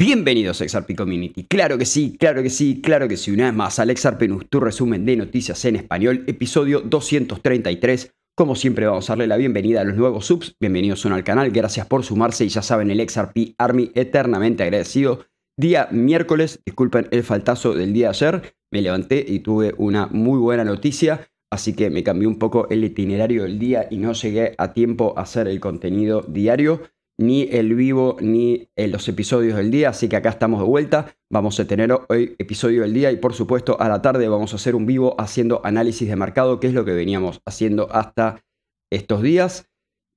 Bienvenidos a XRP Community. Claro que sí, claro que sí, claro que sí. Una vez más, Alex Arpenus, tu resumen de noticias en español, episodio 233. Como siempre, vamos a darle la bienvenida a los nuevos subs. Bienvenidos son al canal, gracias por sumarse y ya saben, el XRP Army eternamente agradecido. Día miércoles, disculpen el faltazo del día de ayer, me levanté y tuve una muy buena noticia, así que me cambió un poco el itinerario del día y no llegué a tiempo a hacer el contenido diario ni el vivo ni eh, los episodios del día, así que acá estamos de vuelta. Vamos a tener hoy episodio del día y por supuesto a la tarde vamos a hacer un vivo haciendo análisis de mercado, que es lo que veníamos haciendo hasta estos días.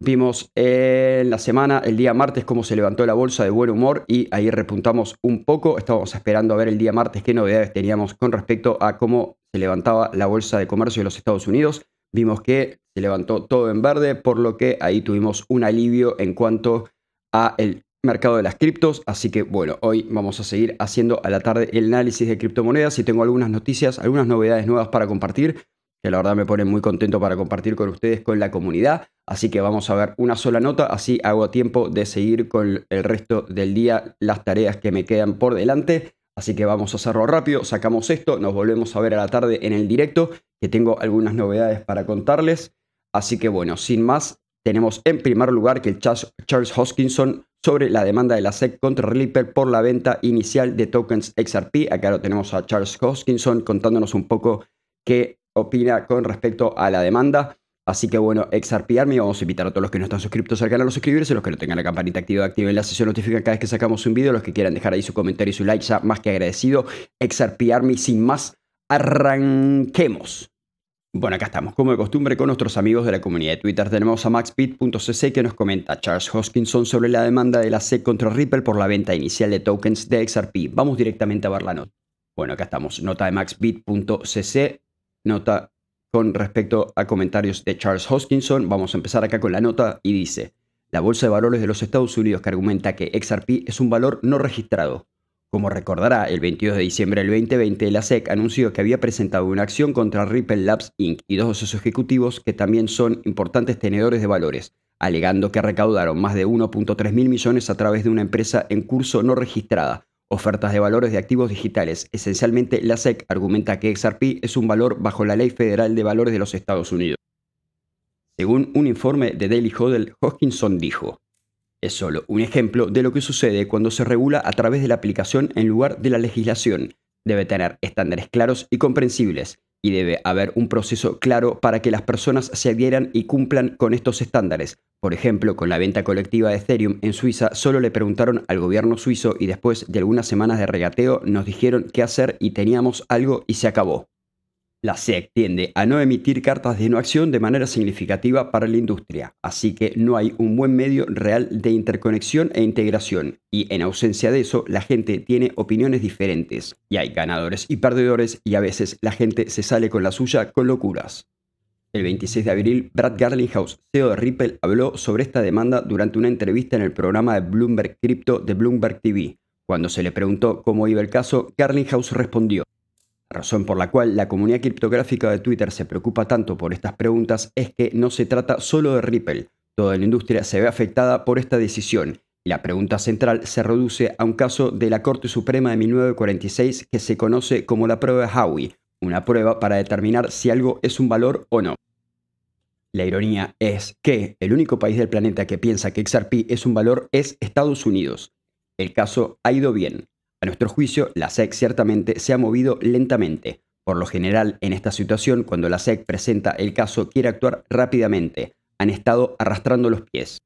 Vimos eh, en la semana, el día martes, cómo se levantó la bolsa de buen humor y ahí repuntamos un poco. Estábamos esperando a ver el día martes qué novedades teníamos con respecto a cómo se levantaba la bolsa de comercio de los Estados Unidos. Vimos que se levantó todo en verde, por lo que ahí tuvimos un alivio en cuanto a el mercado de las criptos. Así que bueno, hoy vamos a seguir haciendo a la tarde el análisis de criptomonedas y tengo algunas noticias, algunas novedades nuevas para compartir, que la verdad me pone muy contento para compartir con ustedes, con la comunidad. Así que vamos a ver una sola nota, así hago tiempo de seguir con el resto del día las tareas que me quedan por delante. Así que vamos a hacerlo rápido, sacamos esto, nos volvemos a ver a la tarde en el directo, que tengo algunas novedades para contarles. Así que bueno, sin más, tenemos en primer lugar que el Charles Hoskinson sobre la demanda de la SEC contra Ripple por la venta inicial de tokens XRP. Acá lo tenemos a Charles Hoskinson contándonos un poco qué opina con respecto a la demanda. Así que bueno, XRP Army, vamos a invitar a todos los que no están suscritos al canal a suscribirse, los que no tengan la campanita activa, activen la sesión notifica cada vez que sacamos un video, los que quieran dejar ahí su comentario y su like, ya más que agradecido. XRP Army, sin más, arranquemos. Bueno, acá estamos, como de costumbre, con nuestros amigos de la comunidad de Twitter. Tenemos a MaxBit.cc que nos comenta Charles Hoskinson sobre la demanda de la SEC contra Ripple por la venta inicial de tokens de XRP. Vamos directamente a ver la nota. Bueno, acá estamos, nota de maxbit.cc, nota con respecto a comentarios de Charles Hoskinson. Vamos a empezar acá con la nota y dice, la Bolsa de Valores de los Estados Unidos que argumenta que XRP es un valor no registrado como recordará, el 22 de diciembre del 2020, la SEC anunció que había presentado una acción contra Ripple Labs Inc. y dos de sus ejecutivos que también son importantes tenedores de valores, alegando que recaudaron más de 1.3 mil millones a través de una empresa en curso no registrada. Ofertas de valores de activos digitales. Esencialmente, la SEC argumenta que XRP es un valor bajo la Ley Federal de Valores de los Estados Unidos. Según un informe de Daily Hodel, Hoskinson dijo, es solo un ejemplo de lo que sucede cuando se regula a través de la aplicación en lugar de la legislación. Debe tener estándares claros y comprensibles, y debe haber un proceso claro para que las personas se adhieran y cumplan con estos estándares. Por ejemplo, con la venta colectiva de Ethereum en Suiza solo le preguntaron al gobierno suizo y después de algunas semanas de regateo nos dijeron qué hacer y teníamos algo y se acabó la SEC tiende a no emitir cartas de no acción de manera significativa para la industria, así que no hay un buen medio real de interconexión e integración, y en ausencia de eso la gente tiene opiniones diferentes, y hay ganadores y perdedores, y a veces la gente se sale con la suya con locuras. El 26 de abril, Brad Garlinghouse, CEO de Ripple, habló sobre esta demanda durante una entrevista en el programa de Bloomberg Crypto de Bloomberg TV. Cuando se le preguntó cómo iba el caso, Garlinghouse respondió, razón por la cual la comunidad criptográfica de Twitter se preocupa tanto por estas preguntas es que no se trata solo de Ripple. Toda la industria se ve afectada por esta decisión. La pregunta central se reduce a un caso de la Corte Suprema de 1946 que se conoce como la prueba de una prueba para determinar si algo es un valor o no. La ironía es que el único país del planeta que piensa que XRP es un valor es Estados Unidos. El caso ha ido bien. A nuestro juicio, la SEC ciertamente se ha movido lentamente. Por lo general, en esta situación, cuando la SEC presenta el caso, quiere actuar rápidamente. Han estado arrastrando los pies.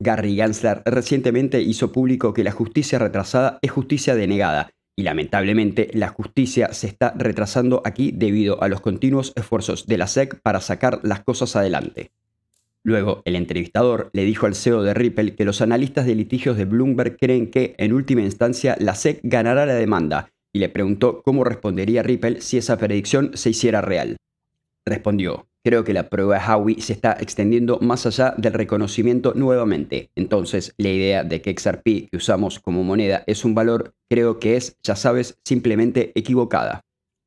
Gary Gansler recientemente hizo público que la justicia retrasada es justicia denegada, y lamentablemente la justicia se está retrasando aquí debido a los continuos esfuerzos de la SEC para sacar las cosas adelante. Luego, el entrevistador le dijo al CEO de Ripple que los analistas de litigios de Bloomberg creen que, en última instancia, la SEC ganará la demanda y le preguntó cómo respondería Ripple si esa predicción se hiciera real. Respondió, creo que la prueba de Howie se está extendiendo más allá del reconocimiento nuevamente. Entonces, la idea de que XRP que usamos como moneda es un valor, creo que es, ya sabes, simplemente equivocada.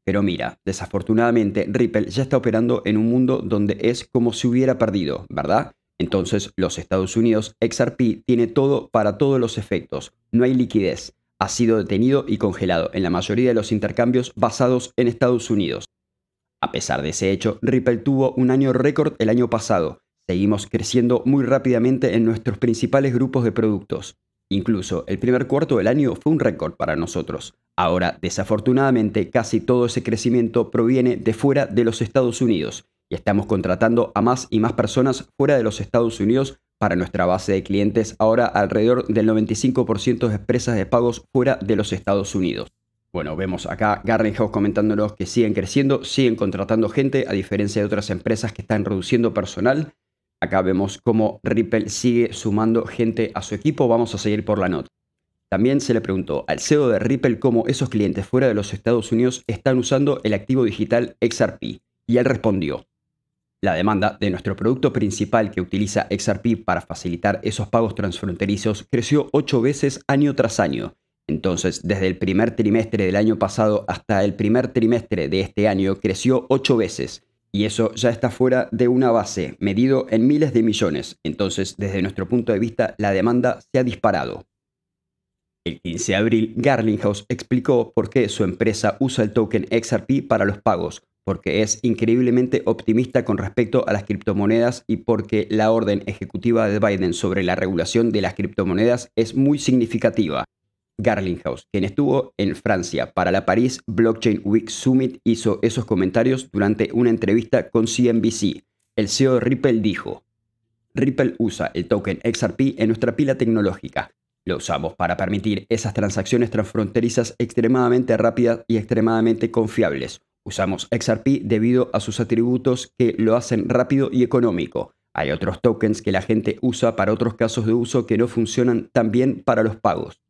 Pero mira, desafortunadamente Ripple ya está operando en un mundo donde es como si hubiera perdido, ¿verdad? Entonces los Estados Unidos, XRP tiene todo para todos los efectos, no hay liquidez, ha sido detenido y congelado en la mayoría de los intercambios basados en Estados Unidos. A pesar de ese hecho, Ripple tuvo un año récord el año pasado. Seguimos creciendo muy rápidamente en nuestros principales grupos de productos. Incluso el primer cuarto del año fue un récord para nosotros. Ahora, desafortunadamente, casi todo ese crecimiento proviene de fuera de los Estados Unidos y estamos contratando a más y más personas fuera de los Estados Unidos para nuestra base de clientes, ahora alrededor del 95% de empresas de pagos fuera de los Estados Unidos. Bueno, vemos acá Garden House comentándonos que siguen creciendo, siguen contratando gente, a diferencia de otras empresas que están reduciendo personal. Acá vemos cómo Ripple sigue sumando gente a su equipo. Vamos a seguir por la nota. También se le preguntó al CEO de Ripple cómo esos clientes fuera de los Estados Unidos están usando el activo digital XRP, y él respondió, la demanda de nuestro producto principal que utiliza XRP para facilitar esos pagos transfronterizos creció ocho veces año tras año. Entonces, desde el primer trimestre del año pasado hasta el primer trimestre de este año creció ocho veces. Y eso ya está fuera de una base, medido en miles de millones. Entonces, desde nuestro punto de vista, la demanda se ha disparado. El 15 de abril, Garlinghouse explicó por qué su empresa usa el token XRP para los pagos, porque es increíblemente optimista con respecto a las criptomonedas y porque la orden ejecutiva de Biden sobre la regulación de las criptomonedas es muy significativa. Garlinghouse, quien estuvo en Francia para la París Blockchain Week Summit, hizo esos comentarios durante una entrevista con CNBC. El CEO de Ripple dijo, Ripple usa el token XRP en nuestra pila tecnológica lo usamos para permitir esas transacciones transfronterizas extremadamente rápidas y extremadamente confiables. Usamos XRP debido a sus atributos que lo hacen rápido y económico. Hay otros tokens que la gente usa para otros casos de uso que no funcionan tan bien para los pagos.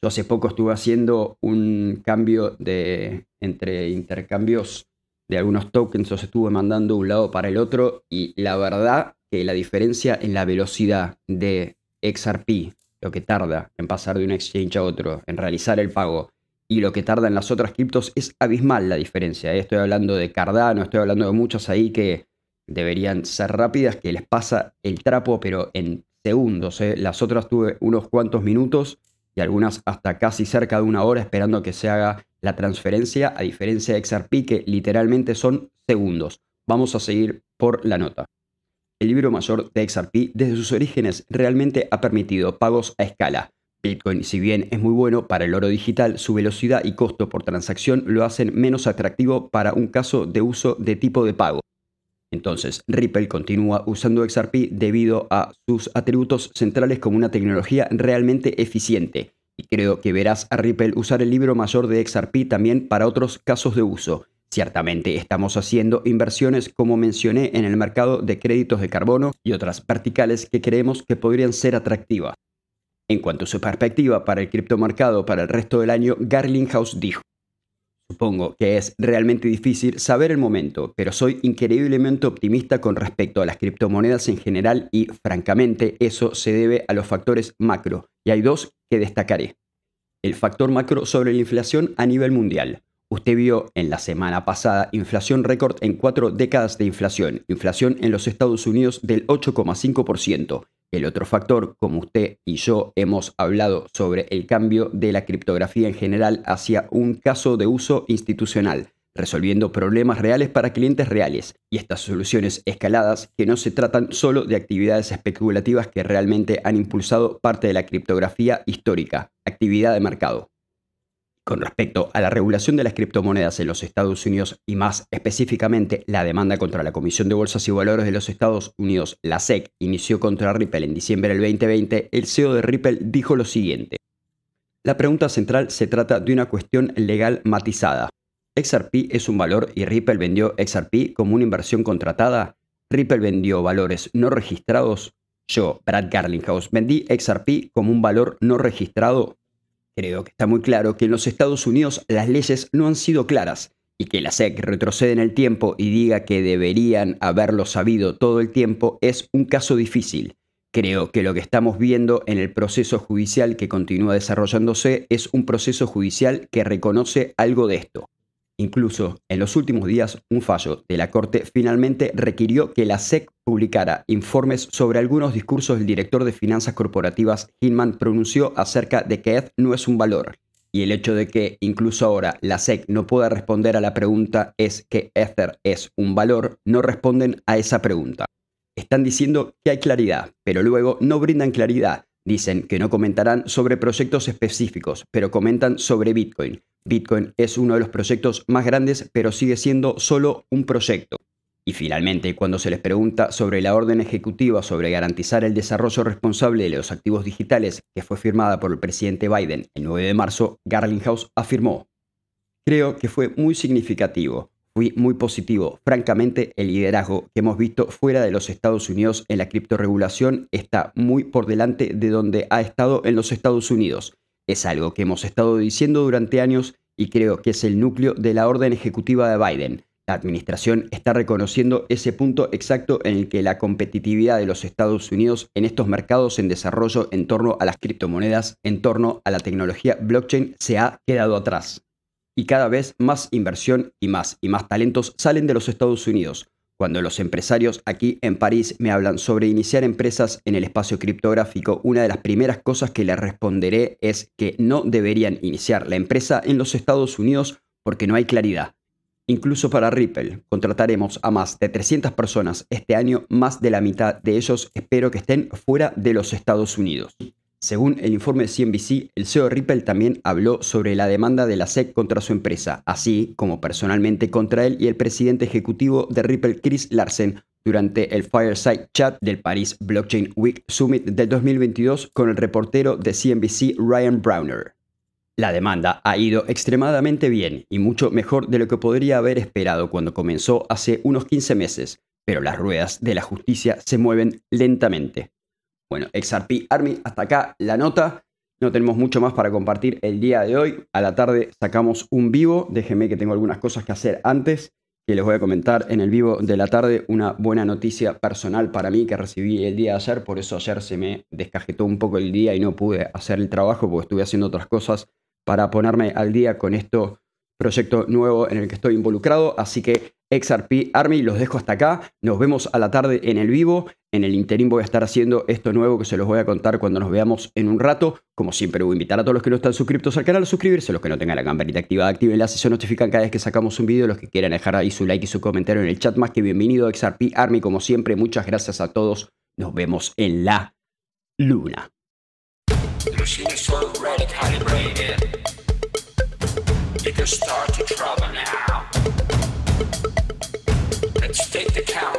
Yo hace poco estuve haciendo un cambio de, entre intercambios de algunos tokens, los estuve mandando de un lado para el otro y la verdad que la diferencia en la velocidad de XRP lo que tarda en pasar de un exchange a otro, en realizar el pago, y lo que tarda en las otras criptos, es abismal la diferencia. ¿eh? Estoy hablando de Cardano, estoy hablando de muchas ahí que deberían ser rápidas, que les pasa el trapo, pero en segundos. ¿eh? Las otras tuve unos cuantos minutos y algunas hasta casi cerca de una hora esperando que se haga la transferencia, a diferencia de XRP que literalmente son segundos. Vamos a seguir por la nota. El libro mayor de XRP desde sus orígenes realmente ha permitido pagos a escala. Bitcoin, si bien es muy bueno para el oro digital, su velocidad y costo por transacción lo hacen menos atractivo para un caso de uso de tipo de pago. Entonces, Ripple continúa usando XRP debido a sus atributos centrales como una tecnología realmente eficiente. Y creo que verás a Ripple usar el libro mayor de XRP también para otros casos de uso. Ciertamente estamos haciendo inversiones, como mencioné, en el mercado de créditos de carbono y otras verticales que creemos que podrían ser atractivas. En cuanto a su perspectiva para el criptomercado para el resto del año, Garlinghouse dijo, Supongo que es realmente difícil saber el momento, pero soy increíblemente optimista con respecto a las criptomonedas en general y, francamente, eso se debe a los factores macro, y hay dos que destacaré. El factor macro sobre la inflación a nivel mundial, Usted vio en la semana pasada inflación récord en cuatro décadas de inflación, inflación en los Estados Unidos del 8,5%. El otro factor, como usted y yo hemos hablado sobre el cambio de la criptografía en general hacia un caso de uso institucional, resolviendo problemas reales para clientes reales, y estas soluciones escaladas que no se tratan solo de actividades especulativas que realmente han impulsado parte de la criptografía histórica, actividad de mercado. Con respecto a la regulación de las criptomonedas en los Estados Unidos y más específicamente la demanda contra la Comisión de Bolsas y Valores de los Estados Unidos, la SEC, inició contra Ripple en diciembre del 2020, el CEO de Ripple dijo lo siguiente. La pregunta central se trata de una cuestión legal matizada. ¿XRP es un valor y Ripple vendió XRP como una inversión contratada? ¿Ripple vendió valores no registrados? Yo, Brad Garlinghouse, vendí XRP como un valor no registrado Creo que está muy claro que en los Estados Unidos las leyes no han sido claras y que la SEC retrocede en el tiempo y diga que deberían haberlo sabido todo el tiempo es un caso difícil. Creo que lo que estamos viendo en el proceso judicial que continúa desarrollándose es un proceso judicial que reconoce algo de esto, Incluso en los últimos días, un fallo de la Corte finalmente requirió que la SEC publicara informes sobre algunos discursos del director de finanzas corporativas Hinman pronunció acerca de que ETH no es un valor. Y el hecho de que incluso ahora la SEC no pueda responder a la pregunta es que Ether es un valor, no responden a esa pregunta. Están diciendo que hay claridad, pero luego no brindan claridad Dicen que no comentarán sobre proyectos específicos, pero comentan sobre Bitcoin. Bitcoin es uno de los proyectos más grandes, pero sigue siendo solo un proyecto. Y finalmente, cuando se les pregunta sobre la orden ejecutiva sobre garantizar el desarrollo responsable de los activos digitales que fue firmada por el presidente Biden el 9 de marzo, Garlinghouse afirmó, creo que fue muy significativo fui muy positivo. Francamente, el liderazgo que hemos visto fuera de los Estados Unidos en la criptoregulación está muy por delante de donde ha estado en los Estados Unidos. Es algo que hemos estado diciendo durante años y creo que es el núcleo de la orden ejecutiva de Biden. La administración está reconociendo ese punto exacto en el que la competitividad de los Estados Unidos en estos mercados en desarrollo en torno a las criptomonedas, en torno a la tecnología blockchain, se ha quedado atrás y cada vez más inversión y más y más talentos salen de los Estados Unidos. Cuando los empresarios aquí en París me hablan sobre iniciar empresas en el espacio criptográfico, una de las primeras cosas que les responderé es que no deberían iniciar la empresa en los Estados Unidos porque no hay claridad. Incluso para Ripple, contrataremos a más de 300 personas este año, más de la mitad de ellos espero que estén fuera de los Estados Unidos. Según el informe de CNBC, el CEO de Ripple también habló sobre la demanda de la SEC contra su empresa, así como personalmente contra él y el presidente ejecutivo de Ripple, Chris Larsen, durante el Fireside Chat del Paris Blockchain Week Summit del 2022 con el reportero de CNBC Ryan Browner. La demanda ha ido extremadamente bien y mucho mejor de lo que podría haber esperado cuando comenzó hace unos 15 meses, pero las ruedas de la justicia se mueven lentamente. Bueno, XRP Army, hasta acá la nota. No tenemos mucho más para compartir el día de hoy. A la tarde sacamos un vivo. Déjenme que tengo algunas cosas que hacer antes, que les voy a comentar en el vivo de la tarde. Una buena noticia personal para mí que recibí el día de ayer. Por eso ayer se me descajetó un poco el día y no pude hacer el trabajo porque estuve haciendo otras cosas para ponerme al día con esto proyecto nuevo en el que estoy involucrado, así que XRP Army, los dejo hasta acá, nos vemos a la tarde en el vivo, en el interín voy a estar haciendo esto nuevo que se los voy a contar cuando nos veamos en un rato, como siempre voy a invitar a todos los que no están suscritos al canal a suscribirse, los que no tengan la campanita activada, activenla, si se notifican cada vez que sacamos un video, los que quieran dejar ahí su like y su comentario en el chat, más que bienvenido a XRP Army, como siempre, muchas gracias a todos, nos vemos en la luna. start to trouble now. Let's take the count.